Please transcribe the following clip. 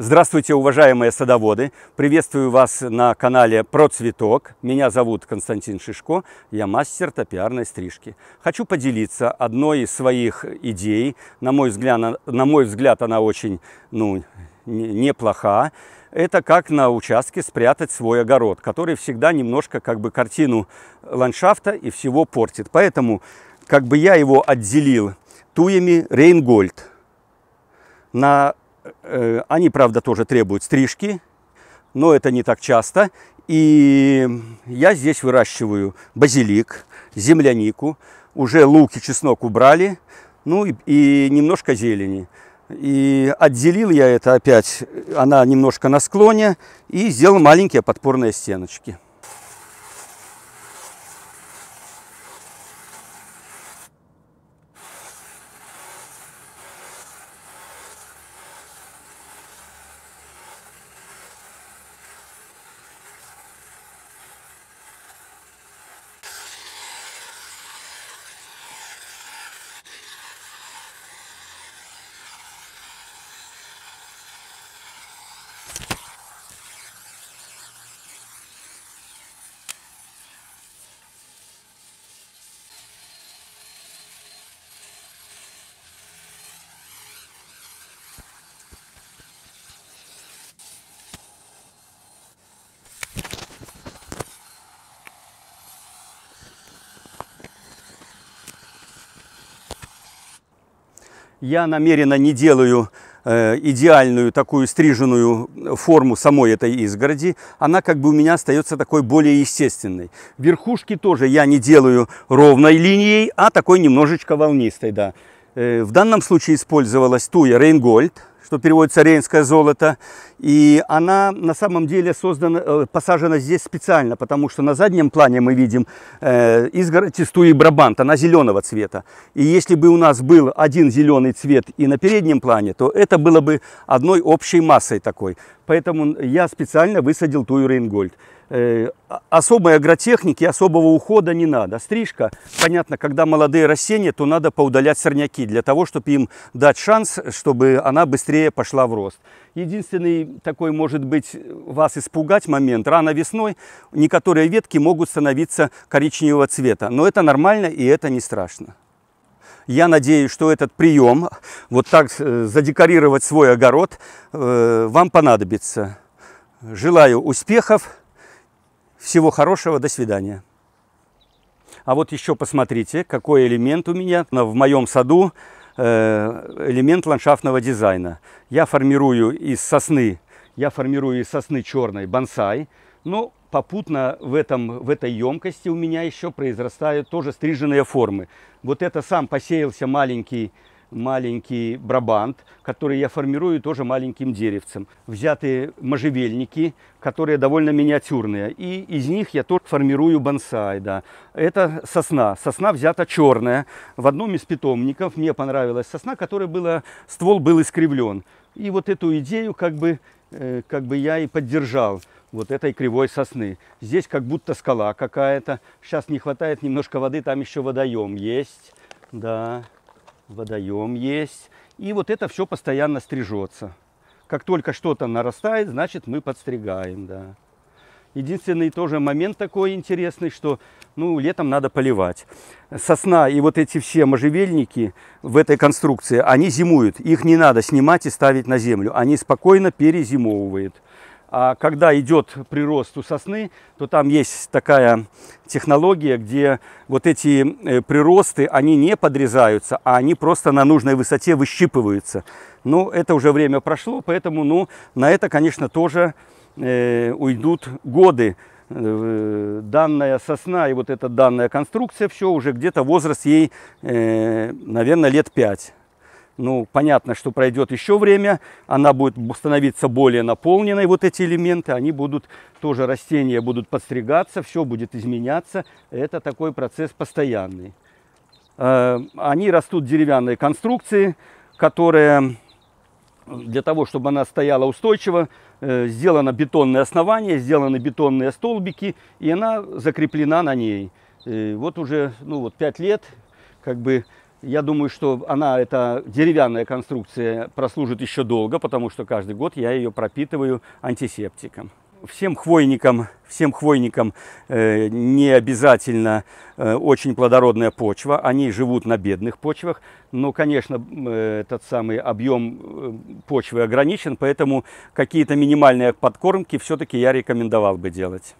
Здравствуйте, уважаемые садоводы! Приветствую вас на канале Про Цветок. Меня зовут Константин Шишко, я мастер топиарной стрижки. Хочу поделиться одной из своих идей. На мой взгляд, на, на мой взгляд она очень ну, неплоха. Это как на участке спрятать свой огород, который всегда немножко как бы картину ландшафта и всего портит. Поэтому как бы я его отделил туями Рейнгольд на Э, они, правда, тоже требуют стрижки, но это не так часто. И я здесь выращиваю базилик, землянику, уже луки, чеснок убрали, ну и, и немножко зелени. И отделил я это опять, она немножко на склоне, и сделал маленькие подпорные стеночки. Я намеренно не делаю э, идеальную такую стриженную форму самой этой изгороди, она как бы у меня остается такой более естественной. Верхушки тоже я не делаю ровной линией, а такой немножечко волнистой, да. Э, в данном случае использовалась туя Рейнгольд, что переводится рейнское золото. И она на самом деле создана, э, посажена здесь специально, потому что на заднем плане мы видим э, изгородь из туи брабант, она зеленого цвета. И если бы у нас был один зеленый цвет и на переднем плане, то это было бы одной общей массой такой. Поэтому я специально высадил тую рейнгольд. Э, особой агротехники, особого ухода не надо. Стрижка, понятно, когда молодые растения, то надо поудалять сорняки, для того, чтобы им дать шанс, чтобы она быстрее пошла в рост. Единственный такой, может быть, вас испугать момент, рано весной некоторые ветки могут становиться коричневого цвета, но это нормально и это не страшно. Я надеюсь, что этот прием, вот так э, задекорировать свой огород, э, вам понадобится. Желаю успехов! Всего хорошего, до свидания. А вот еще посмотрите, какой элемент у меня в моем саду, э, элемент ландшафтного дизайна. Я формирую из сосны, я формирую из сосны черной бонсай, но ну, попутно в, этом, в этой емкости у меня еще произрастают тоже стриженные формы. Вот это сам посеялся маленький маленький брабант, который я формирую тоже маленьким деревцем. Взяты можжевельники, которые довольно миниатюрные, и из них я тоже формирую бонсай. Да. Это сосна. Сосна взята черная. В одном из питомников мне понравилась сосна, которая была, ствол был искривлен. И вот эту идею как бы, э, как бы я и поддержал вот этой кривой сосны. Здесь как будто скала какая-то. Сейчас не хватает немножко воды, там еще водоем есть. Да водоем есть. И вот это все постоянно стрижется. Как только что-то нарастает, значит мы подстригаем, да. Единственный тоже момент такой интересный, что ну, летом надо поливать. Сосна и вот эти все можжевельники в этой конструкции, они зимуют. Их не надо снимать и ставить на землю. Они спокойно перезимовывают. А когда идет прирост у сосны, то там есть такая технология, где вот эти э, приросты, они не подрезаются, а они просто на нужной высоте выщипываются. Но ну, это уже время прошло, поэтому ну, на это, конечно, тоже э, уйдут годы. Э, данная сосна и вот эта данная конструкция, все, уже где-то возраст ей, э, наверное, лет 5. Ну, понятно, что пройдет еще время, она будет становиться более наполненной, вот эти элементы, они будут, тоже растения будут подстригаться, все будет изменяться. Это такой процесс постоянный. Э, они растут деревянные конструкции, которые для того, чтобы она стояла устойчиво, э, сделано бетонное основание, сделаны бетонные столбики, и она закреплена на ней. Э, вот уже ну, вот 5 лет как бы я думаю, что она, эта деревянная конструкция, прослужит еще долго, потому что каждый год я ее пропитываю антисептиком. Всем хвойникам, всем хвойникам э, не обязательно э, очень плодородная почва. Они живут на бедных почвах, но, конечно, э, этот самый объем э, почвы ограничен, поэтому какие-то минимальные подкормки все-таки я рекомендовал бы делать.